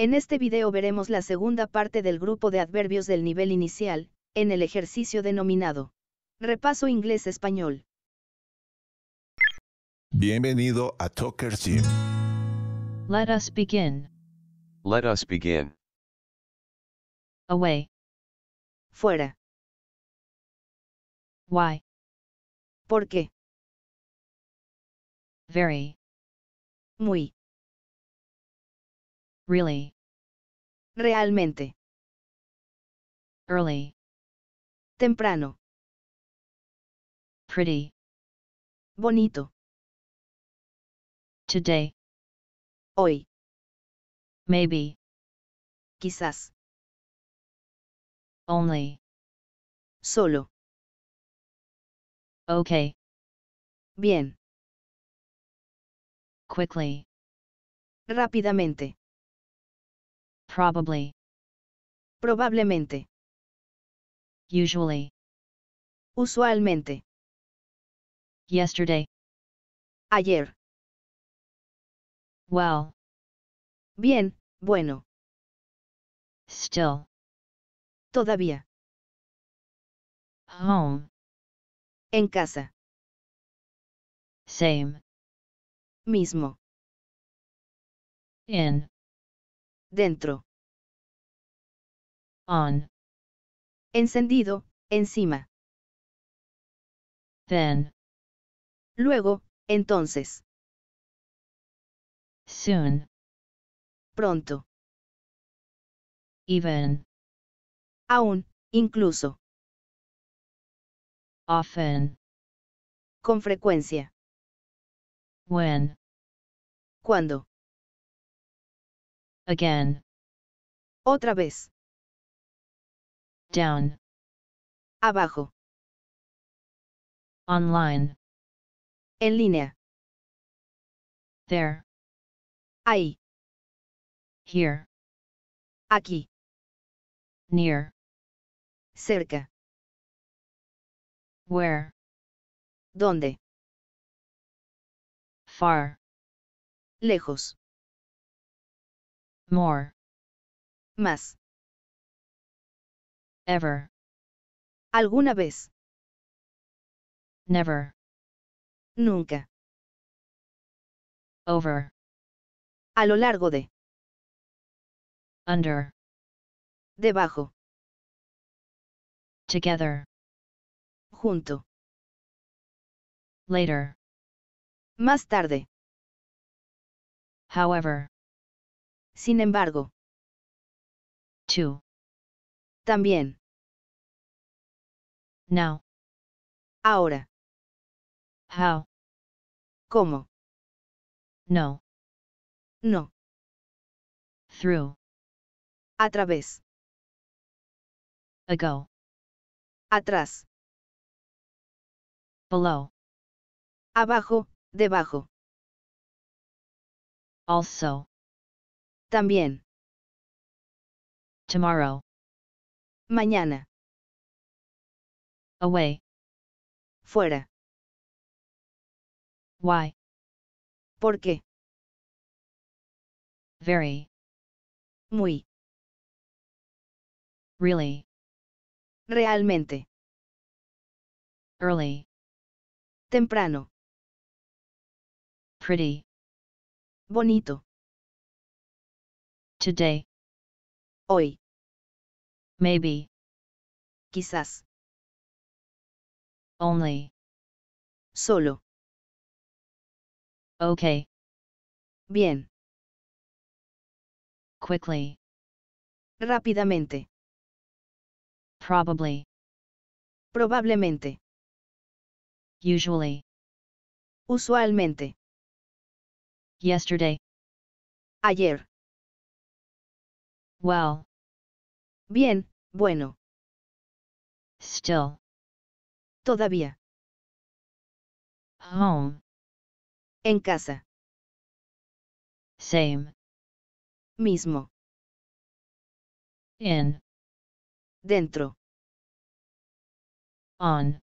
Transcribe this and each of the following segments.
En este video veremos la segunda parte del grupo de adverbios del nivel inicial, en el ejercicio denominado Repaso Inglés-Español. Bienvenido a Talker Team. Let us begin. Let us begin. Away. Fuera. Why? ¿Por qué? Very. Muy. Really. Realmente. Early. Temprano. Pretty. Bonito. Today. Hoy. Maybe. Quizás. Only. Solo. Okay. Bien. Quickly. Rápidamente. Probably. Probablemente. Usually. Usualmente. Yesterday. Ayer. Well. Bien, bueno. Still. Todavía. Home. En casa. Same. Mismo. In. Dentro. On. Encendido, encima. Then. Luego, entonces. Soon. Pronto. Even. Aún, incluso. Often. Con frecuencia. When. Cuando. Again. Otra vez down. Abajo. Online. En línea. There. Ahí. Here. Aquí. Near. Cerca. Where. ¿Dónde? Far. Lejos. More. Más. Ever. ¿Alguna vez? Never. Nunca. Over. A lo largo de. Under. Debajo. Together. Junto. Later. Más tarde. However. Sin embargo. two. También. Now. Ahora. How. ¿Cómo? No. No. Through. A través. Ago. Atrás. Below. Abajo, debajo. Also. También. Tomorrow. Mañana. Away. Fuera. Why? ¿Por qué? Very. Muy. Really. Realmente. Early. Temprano. Pretty. Bonito. Today. Hoy. Maybe. Quizás. Only. Solo. Okay. Bien. Quickly. Rápidamente. Probably. Probablemente. Usually. Usualmente. Yesterday. Ayer. Well. Bien, bueno. Still. Todavía. Home. En casa. Same. Mismo. In. Dentro. On.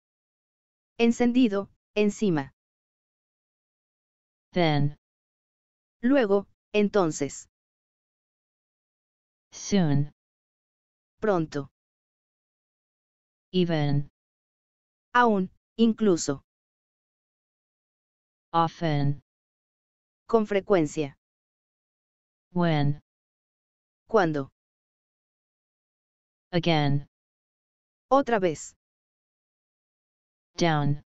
Encendido, encima. Then. Luego, entonces. Soon pronto. Even. Aún, incluso. Often. Con frecuencia. When. Cuando. Again. Otra vez. Down.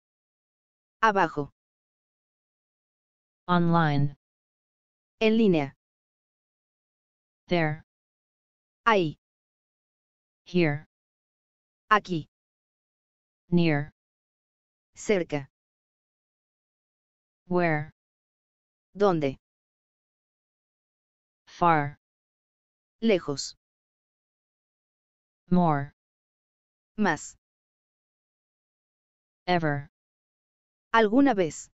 Abajo. Online. En línea. There. Ahí here. Aquí. Near. Cerca. Where. ¿Dónde? Far. Lejos. More. Más. Ever. Alguna vez.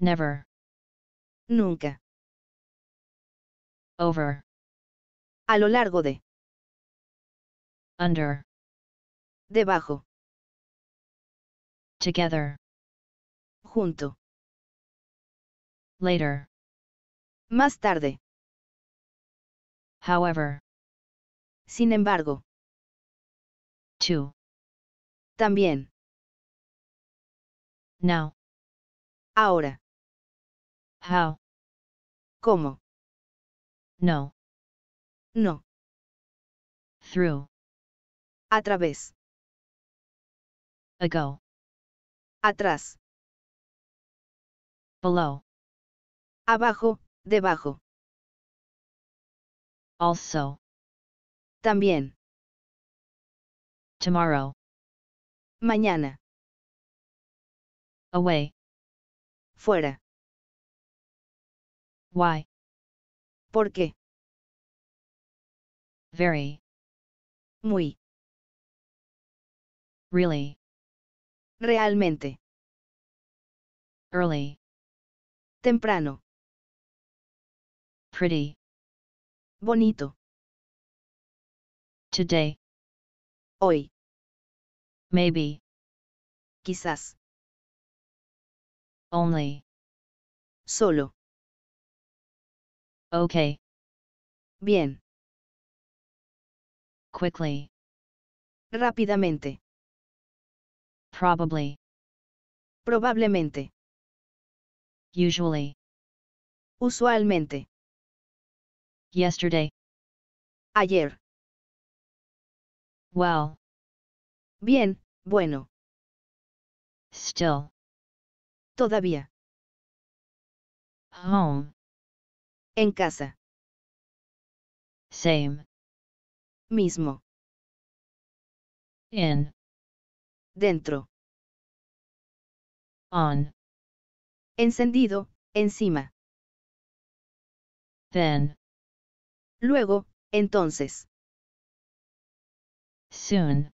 Never. Nunca. Over. A lo largo de. under debajo together junto later más tarde however sin embargo to también now ahora how cómo no no through A través. Ago. Atrás. Below. Abajo, debajo. Also. También. Tomorrow. Mañana. Away. Fuera. Why? ¿Por qué? Very. Muy. Really. Realmente. Early. Temprano. Pretty. Bonito. Today. Hoy. Maybe. Quizás. Only. Solo. Okay. Bien. Quickly. Rápidamente. Probably. Probablemente. Usually. Usualmente. Yesterday. Ayer. Well. Bien, bueno. Still. Todavía. Home. En casa. Same. Mismo. In. Dentro. On. Encendido, encima. Then. Luego, entonces. Soon.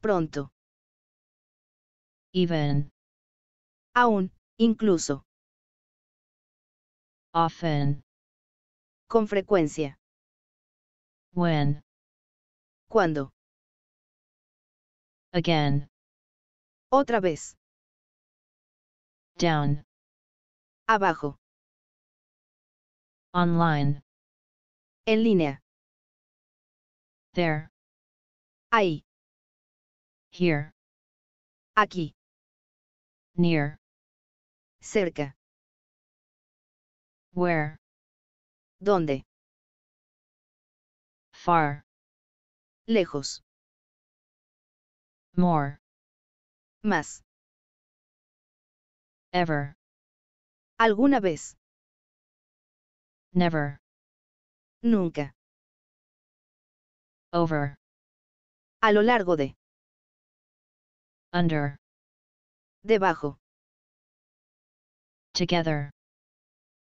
Pronto. Even. Aún, incluso. Often. Con frecuencia. When. Cuando. Again. Otra vez down. Abajo. Online. En línea. There. Ahí. Here. Aquí. Near. Cerca. Where. ¿Dónde? Far. Lejos. More. Más. Ever. ¿Alguna vez? Never. Nunca. Over. A lo largo de. Under. Debajo. Together.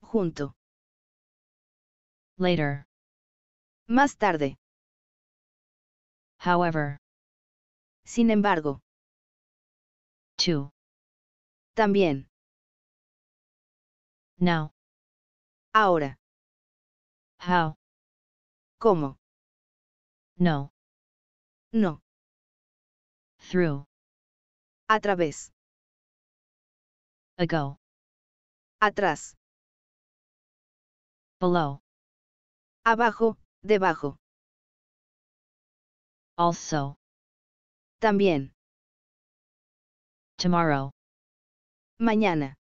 Junto. Later. Más tarde. However. Sin embargo. two. También. Now. Ahora. How. ¿Cómo? No. No. Through. A través. Ago. Atrás. Below. Abajo, debajo. Also. También. Tomorrow. Mañana.